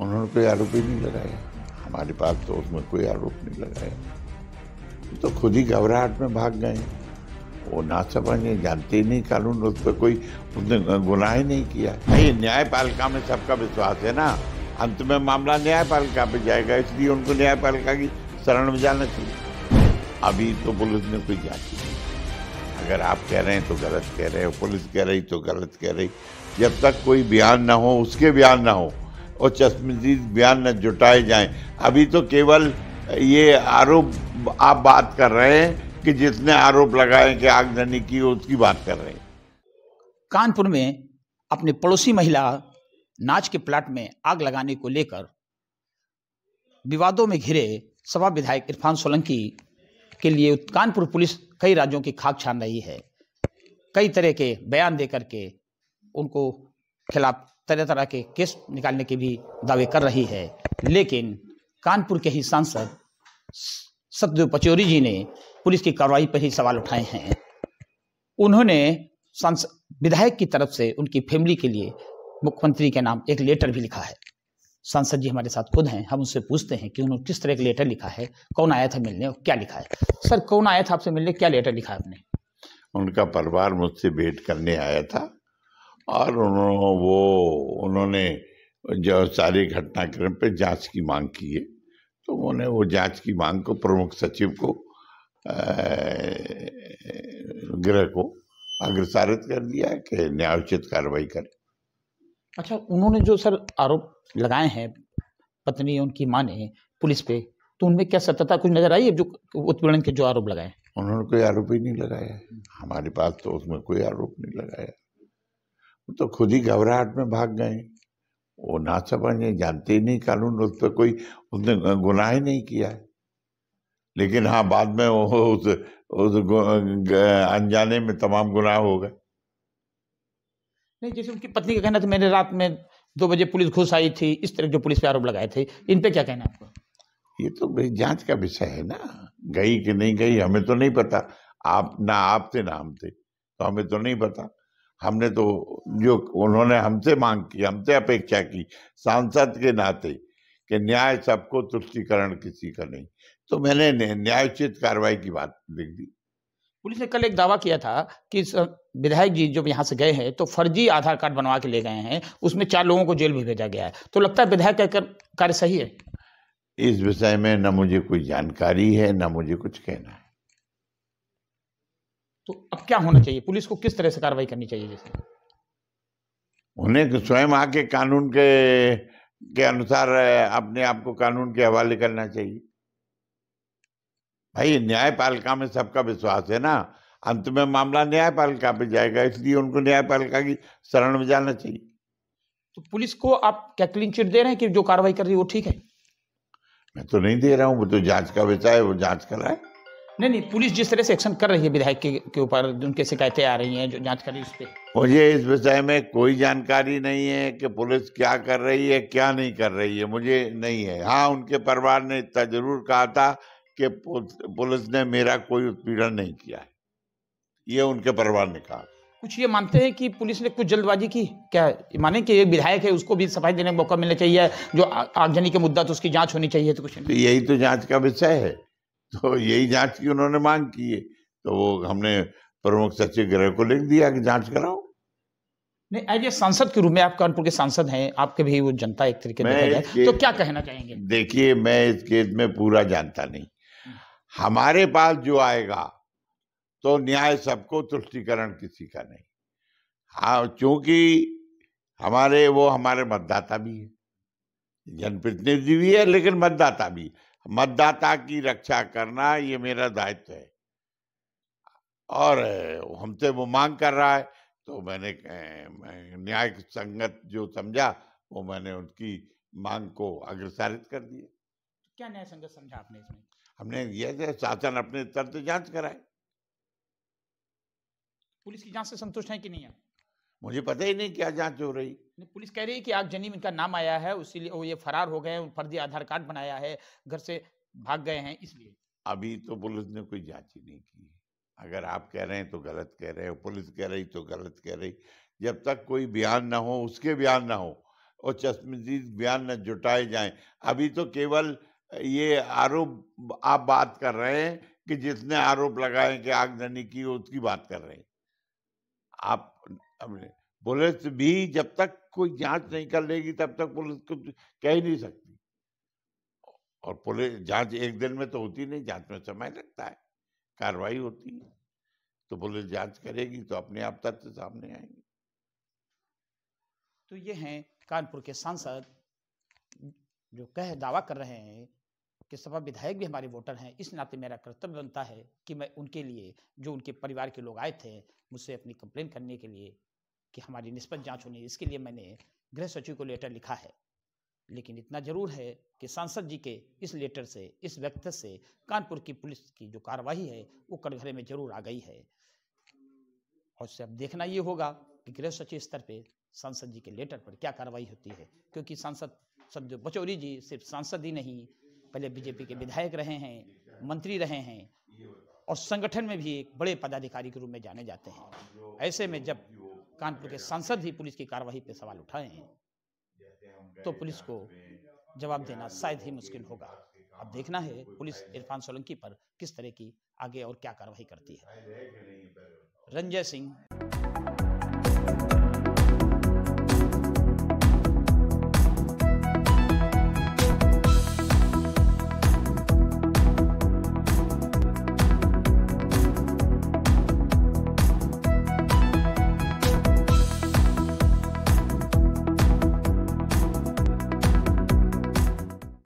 उन्होंने कोई आरोप ही नहीं लगाया हमारे पास तो उसमें कोई आरोप नहीं लगाया तो खुद ही घबराहट में भाग गए वो ना समझे जानते ही नहीं कानून उस पर कोई उसने गुनाह ही नहीं किया नहीं न्यायपालिका में सबका विश्वास है ना अंत में मामला न्यायपालिका पे जाएगा इसलिए उनको न्यायपालिका की शरण में जाना चाहिए अभी तो पुलिस ने कोई जांच नहीं अगर आप कह रहे हैं तो गलत कह रहे हैं पुलिस कह रही तो गलत कह रही जब तक कोई बयान ना हो उसके बयान ना हो और चश्मदीद बयान न जुटाए जाएं अभी तो केवल ये आरोप आप बात कर रहे हैं कि जितने आरोप लगाए कि आगजनी की उसकी बात कर रहे हैं कानपुर में अपने पड़ोसी महिला नाच के प्लाट में आग लगाने को लेकर विवादों में घिरे सभा विधायक इरफान सोलंकी के लिए कानपुर पुलिस कई राज्यों की खाक छान रही है कई तरह के बयान दे करके उनको खिलाफ तरह तरह के केस निकालने के भी दावे कर रही है लेकिन कानपुर के ही सांसद सत्यदेव पचौरी जी ने पुलिस की कार्रवाई पर ही सवाल उठाए हैं उन्होंने विधायक की तरफ से उनकी फैमिली के लिए मुख्यमंत्री के नाम एक लेटर भी लिखा है सांसद जी हमारे साथ खुद हैं हम उनसे पूछते हैं कि उन्होंने किस तरह का लेटर लिखा है कौन आया था मिलने और क्या लिखा है सर कौन आया था आपसे मिलने क्या लेटर लिखा है आपने उनका परिवार मुझसे भेंट करने आया था और उन्होंने वो उन्होंने जो सारे घटनाक्रम पे जांच की मांग की है तो उन्होंने वो जांच की मांग को प्रमुख सचिव को गृह को अग्रसारित कर दिया है कि न्यायोचित कार्रवाई करें अच्छा उन्होंने जो सर आरोप लगाए हैं पत्नी उनकी माँ ने पुलिस पे तो उनमें क्या सत्यता कुछ नजर आई है जो उत्पीड़न के जो आरोप लगाए उन्होंने कोई आरोप ही नहीं लगाया हमारे पास तो उसमें कोई आरोप नहीं लगाया तो खुद ही घबराहट में भाग गए वो ना समझे जानते ही नहीं कानून उस पर कोई उसने गुनाह ही नहीं किया है लेकिन हाँ बाद में वो उस उस अनजाने में तमाम गुनाह हो गए नहीं जैसे उनकी पत्नी का कहना था मैंने रात में दो बजे पुलिस घुस आई थी इस तरह के पुलिस पे आरोप लगाए थे इन पे क्या कहना आपको ये तो भाई जांच का विषय है ना गई कि नहीं गई हमें तो नहीं पता आप ना आप थे ना हम थे तो हमें तो नहीं पता हमने तो जो उन्होंने हमसे मांग की हमसे अपेक्षा की सांसद के नाते कि न्याय सबको तुष्टिकरण किसी का नहीं तो मैंने न्यायोचित कार्रवाई की बात लिख दी पुलिस ने कल एक दावा किया था कि विधायक जी जब यहाँ से गए हैं तो फर्जी आधार कार्ड बनवा के ले गए हैं उसमें चार लोगों को जेल भी भेजा गया है तो लगता है विधायक का कार्य सही है इस विषय में न मुझे कोई जानकारी है न मुझे कुछ कहना है तो अब क्या होना चाहिए पुलिस को किस तरह से कार्रवाई करनी चाहिए जैसे उन्हें स्वयं आके कानून के के अनुसार अपने आप को कानून के हवाले करना चाहिए भाई न्यायपालिका में सबका विश्वास है ना अंत में मामला न्यायपालिका पे जाएगा इसलिए उनको न्यायपालिका की शरण में जाना चाहिए तो पुलिस को आप क्या क्लीन चिट दे रहे हैं कि जो कार्रवाई कर रही है वो ठीक है मैं तो नहीं दे रहा हूँ वो तो जांच का विषय है वो जांच कराए नहीं नहीं पुलिस जिस तरह से एक्शन कर रही है विधायक के, के ऊपर उनके शिकायतें आ रही हैं जो जांच है उस पर मुझे इस विषय में कोई जानकारी नहीं है कि पुलिस क्या कर रही है क्या नहीं कर रही है मुझे नहीं है हाँ उनके परिवार ने इतना जरूर कहा था कि पुलिस ने मेरा कोई उत्पीड़न नहीं किया है ये उनके परिवार ने कहा कुछ ये मानते हैं कि पुलिस ने कुछ जल्दबाजी की क्या माने कि ये विधायक है उसको भी सफाई देने का मौका मिलना चाहिए जो आगजनी के मुद्दा तो उसकी जांच होनी चाहिए तो कुछ तो यही तो जांच का विषय है तो यही जांच की उन्होंने मांग की है तो वो हमने प्रमुख सचिव गृह को लिख दिया कि जांच कराओ नहीं एज ए सांसद के रूप में आप कानपुर के सांसद हैं आपके भी वो जनता एक तरीके से तो क्या कहना चाहेंगे देखिए मैं इस केस में पूरा जानता नहीं हमारे पास जो आएगा तो न्याय सबको तुष्टिकरण किसी का नहीं हाँ चूंकि हमारे वो हमारे मतदाता भी है जनप्रतिनिधि भी है लेकिन मतदाता भी है मतदाता की रक्षा करना ये मेरा दायित्व है और हमसे वो मांग कर रहा है तो मैंने न्याय संगत जो समझा वो मैंने उनकी मांग को अग्रसारित कर दिया क्या न्याय संगत समझा आपने इसमें हमने यह शासन अपने स्तर से जांच कराए पुलिस की जांच से संतुष्ट है कि नहीं है मुझे पता ही नहीं क्या जांच हो रही पुलिस कह रही है कि आगजनी में इनका नाम आया है उसीलिए वो ये फरार हो गए फर्जी आधार कार्ड बनाया है घर से भाग गए हैं इसलिए अभी तो पुलिस ने कोई जांच ही नहीं की अगर आप कह रहे हैं तो गलत कह रहे हो पुलिस कह रही तो गलत कह रही जब तक कोई बयान ना हो उसके बयान ना हो और चश्मदीद बयान न जुटाए जाएं अभी तो केवल ये आरोप आप बात कर रहे हैं कि जिसने आरोप लगाए कि आगजनी की उसकी बात कर रहे हैं आप पुलिस भी जब तक कोई जांच नहीं कर लेगी तब तक पुलिस कुछ कह ही नहीं सकती और पुलिस जांच एक दिन में तो होती नहीं जांच में समय लगता है कार्रवाई होती है तो पुलिस जांच करेगी तो अपने आप तथ्य सामने आएंगे तो ये हैं कानपुर के सांसद जो कह दावा कर रहे हैं कि सपा विधायक भी हमारे वोटर हैं इस नाते मेरा कर्तव्य बनता है कि मैं उनके लिए जो उनके परिवार के लोग आए थे मुझसे अपनी कंप्लेन करने के लिए कि हमारी निष्पक्ष जांच होनी इसके लिए मैंने गृह सचिव को लेटर लिखा है लेकिन इतना जरूर है कि सांसद जी के इस लेटर से इस व्यक्ति से कानपुर की पुलिस की जो कार्रवाई है वो कड़घरे में जरूर आ गई है और उससे अब देखना ये होगा कि गृह सचिव स्तर पे सांसद जी के लेटर पर क्या कार्रवाई होती है क्योंकि सांसद जो बचौरी जी सिर्फ सांसद ही नहीं पहले बीजेपी के विधायक रहे हैं मंत्री रहे हैं और संगठन में भी एक बड़े पदाधिकारी के रूप में जाने जाते हैं ऐसे में जब कानपुर के सांसद ही पुलिस की कार्यवाही पर सवाल उठाए हैं तो पुलिस को जवाब देना शायद ही मुश्किल होगा अब देखना है पुलिस इरफान सोलंकी पर किस तरह की आगे और क्या कार्रवाई करती है रंजय सिंह